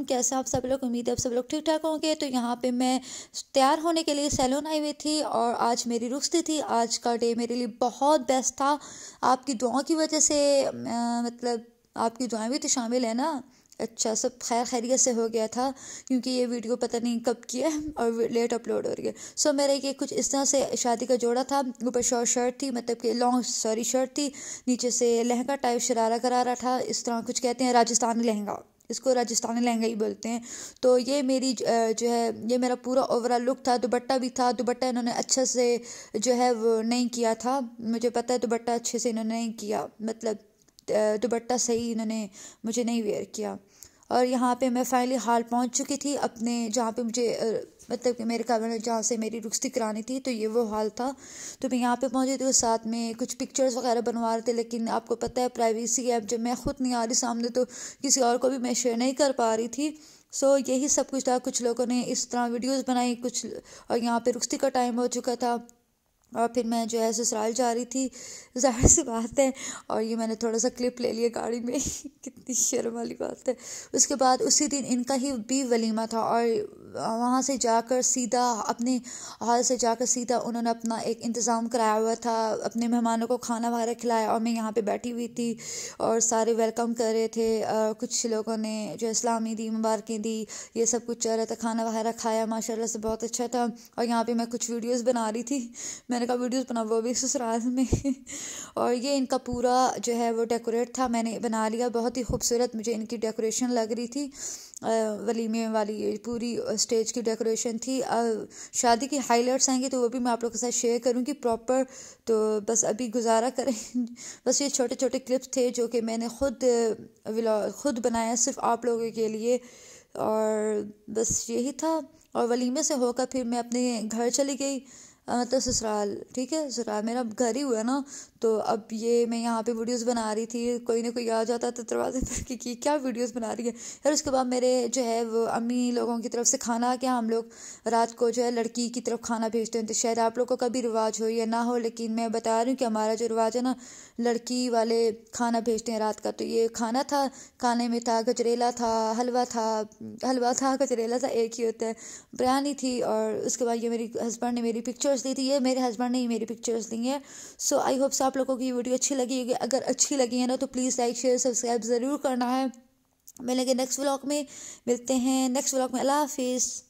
वालेकुम कैसे आप सब लोग उम्मीद है आप सब लोग ठीक ठाक होंगे तो यहाँ पे मैं तैयार होने के लिए सैलून आई हुई थी और आज मेरी रुखती थी आज का डे मेरे लिए बहुत बेस्ट था आपकी दुआओं की वजह से आ, मतलब आपकी दुआएं भी तो शामिल है ना अच्छा सब खैर खैरियत से हो गया था क्योंकि ये वीडियो पता नहीं कब की है और लेट अपलोड हो रही है सो so, मेरा ये कुछ इस तरह से शादी का जोड़ा था ऊपर शॉर्ट शर्ट थी मतलब कि लॉन्ग सॉरी शर्ट थी नीचे से लहंगा टाइप शरारा करारा था इस तरह कुछ कहते हैं राजस्थानी लहंगा इसको राजस्थानी लहंगा ही बोलते हैं तो ये मेरी जो है ये मेरा पूरा ओवरऑल लुक था दुपट्टा भी था दुबट्टा इन्होंने अच्छा से जो है वो नहीं किया था मुझे पता है दुबट्टा अच्छे से इन्होंने नहीं किया मतलब दुबट्टा सही इन्होंने मुझे नहीं वेयर किया और यहाँ पे मैं फाइनली हाल पहुँच चुकी थी अपने जहाँ पे मुझे मतलब कि मेरे कमरे जहाँ से मेरी रुख्सती करानी थी तो ये वो हाल था तो मैं यहाँ पे पहुँची थी साथ में कुछ पिक्चर्स वगैरह बनवा रहे थे लेकिन आपको पता है प्राइवेसी ऐप जब मैं ख़ुद नहीं आ रही सामने तो किसी और को भी मैं शेयर नहीं कर पा रही थी सो so, यही सब कुछ था कुछ लोगों ने इस तरह वीडियोस बनाई कुछ और यहाँ पे रुखती का टाइम हो चुका था और फिर मैं जो है ससुराल जा रही थी जाहिर सी बात है और ये मैंने थोड़ा सा क्लिप ले लिया गाड़ी में कितनी शर्म वाली बात है उसके बाद उसी दिन इनका ही भी वलीमा था और वहाँ से जाकर सीधा अपने हाल से जाकर सीधा उन्होंने अपना एक इंतज़ाम कराया हुआ था अपने मेहमानों को खाना वगैरह खिलाया और मैं यहाँ पे बैठी हुई थी और सारे वेलकम कर रहे थे और कुछ लोगों ने जो इस्लामी दी मुबारकें दी ये सब कुछ चल रहा था खाना वगैरह खाया माशा से बहुत अच्छा था और यहाँ पर मैं कुछ वीडियोज़ बना रही थी मैंने कहा वीडियोज़ बना वो भी ससुराल में और ये इनका पूरा जो है वो डेकोरेट था मैंने बना लिया बहुत ही खूबसूरत मुझे इनकी डेकोरेशन लग रही थी वलीमे वाली पूरी स्टेज की डेकोरेशन थी शादी की हाईलाइट्स आएंगे तो वो भी मैं आप लोगों के साथ शेयर करूँगी प्रॉपर तो बस अभी गुजारा करें बस ये छोटे छोटे क्लिप्स थे जो कि मैंने खुद खुद बनाया सिर्फ आप लोगों के लिए और बस यही था और वलीमे से होकर फिर मैं अपने घर चली गई तो ससुराल ठीक है ससुराल मेरा घर ही हुआ ना तो अब ये मैं यहाँ पे वीडियोस बना रही थी कोई ना कोई आ जाता तो दरवाजे पर कि, क्या वीडियोस बना रही है फिर उसके बाद मेरे जो है वो अम्मी लोगों की तरफ से खाना क्या हाँ, हम लोग रात को जो है लड़की की तरफ खाना भेजते हैं तो शायद आप लोग का कभी रिवाज हो या ना हो लेकिन मैं बता रही हूँ कि हमारा जो रिवाज है ना लड़की वाले खाना भेजते हैं रात का तो ये खाना था खाने में था गजरेला था हलवा था हलवा था गजरेला था एक ही होता है बिरयानी थी और उसके बाद ये मेरी हस्बैंड ने मेरी पिक्चर्स पिक्चर्स ली थी ये मेरे हस्बैंड ने ही मेरी पिक्चर्स ली हैं सो आई होप सो आप लोगों की वीडियो अच्छी लगी होगी अगर अच्छी लगी है ना तो प्लीज़ लाइक शेयर सब्सक्राइब ज़रूर करना है मिलेंगे नेक्स्ट व्लॉग में मिलते हैं नेक्स्ट व्लॉग में अल्लाह हाफिज़